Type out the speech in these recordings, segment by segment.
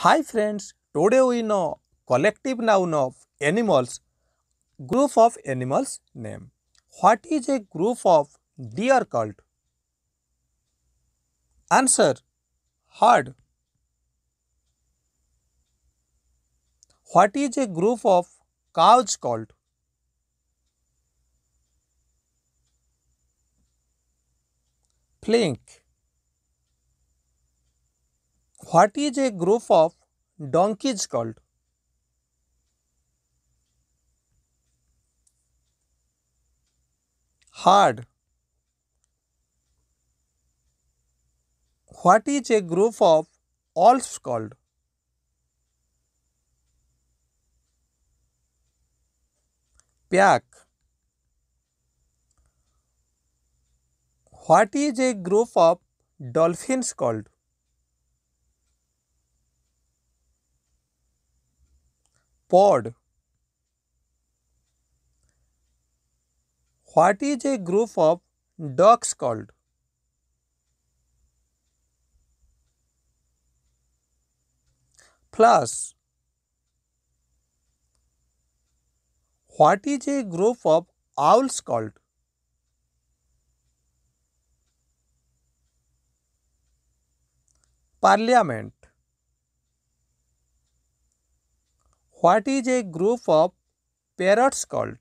Hi friends, today we know collective noun of animals, group of animals name. What is a group of deer called? Answer, herd. What is a group of cows called? Flink. What is a group of donkeys called? Hard. What is a group of alps called? Pack. What is a group of dolphins called? pod. What is a group of ducks called? Plus, what is a group of owls called? Parliament. What is a group of parrots called?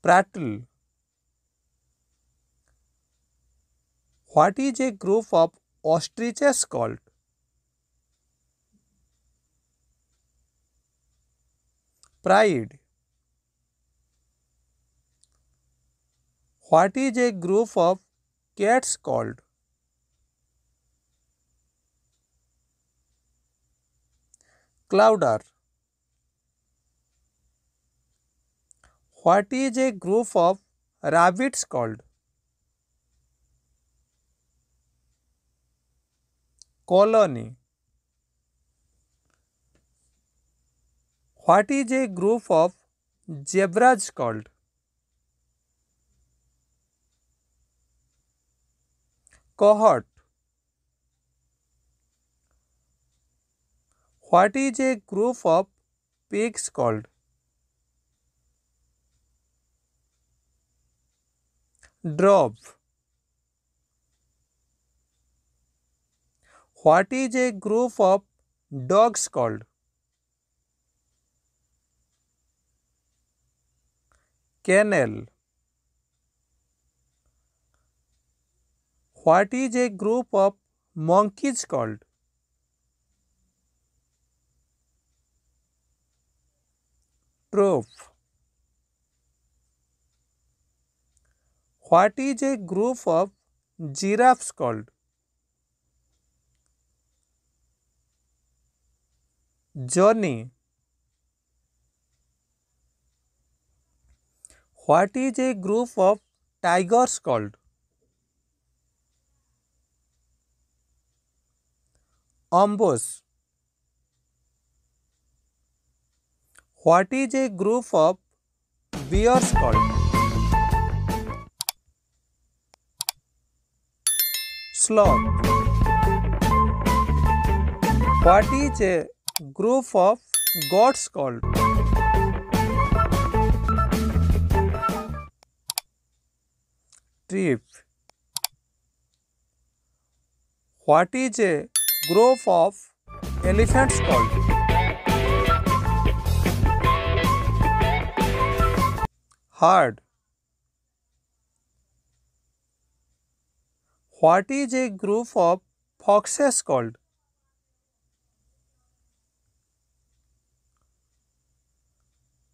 Prattle. What is a group of ostriches called? Pride. What is a group of cats called? cloud are. What is a group of rabbits called? Colony. What is a group of zebras called? Cohort. what is a group of peaks called Drop. what is a group of dogs called kennel what is a group of monkeys called trough what is a group of giraffes called journey what is a group of tigers called ambush What is a group of bears called? Sloth. What is a group of gods called? Trip. What is a group of elephants called? hard. What is a group of foxes called?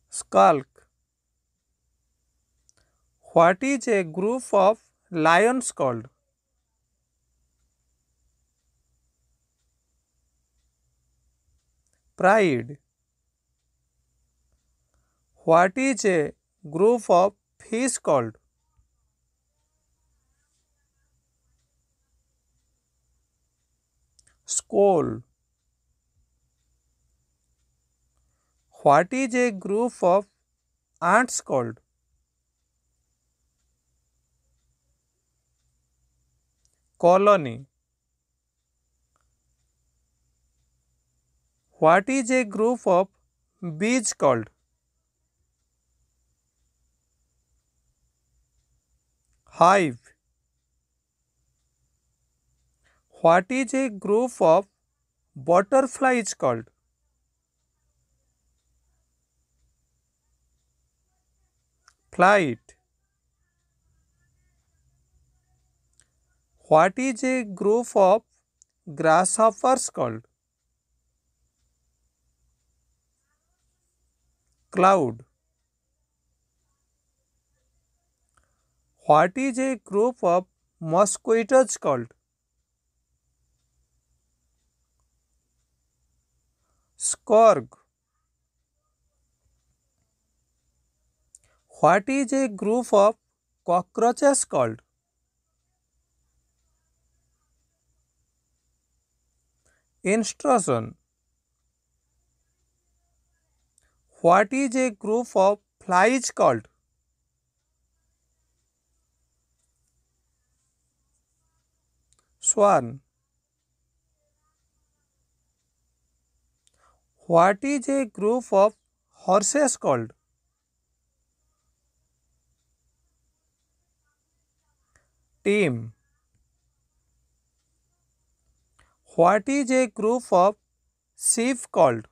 Skulk. What is a group of lions called? Pride. What is a group of fish called squall. What is a group of ants called? Colony. What is a group of bees called? hive. What is a group of butterflies called? Flight. What is a group of grasshoppers called? Cloud. What is a group of mosquitoes called? Skorg. What is a group of cockroaches called? Instruction. What is a group of flies called? one. What is a group of horses called? Team. What is a group of sheep called?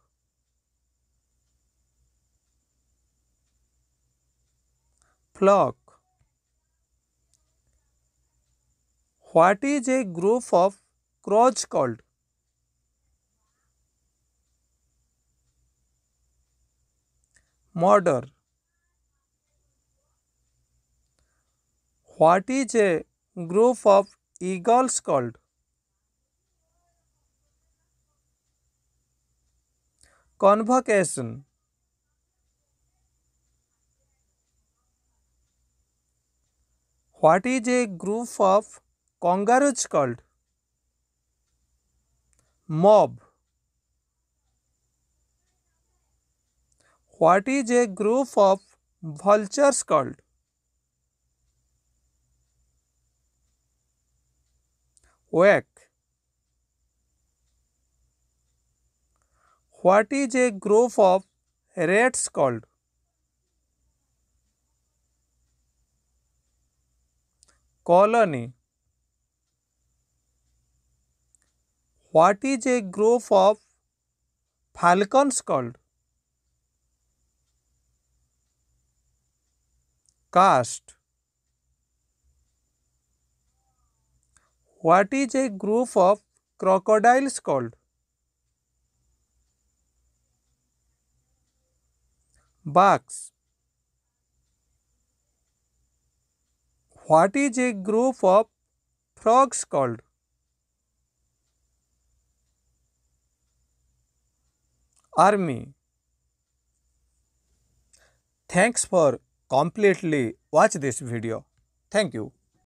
Flock. what is a group of crows called murder what is a group of eagles called convocation what is a group of kangaroo is called mob what is a group of vultures called wake what is a group of rats called colony What is a group of falcons called? Cast. What is a group of crocodiles called? Bucks. What is a group of frogs called? army. Thanks for completely watch this video. Thank you.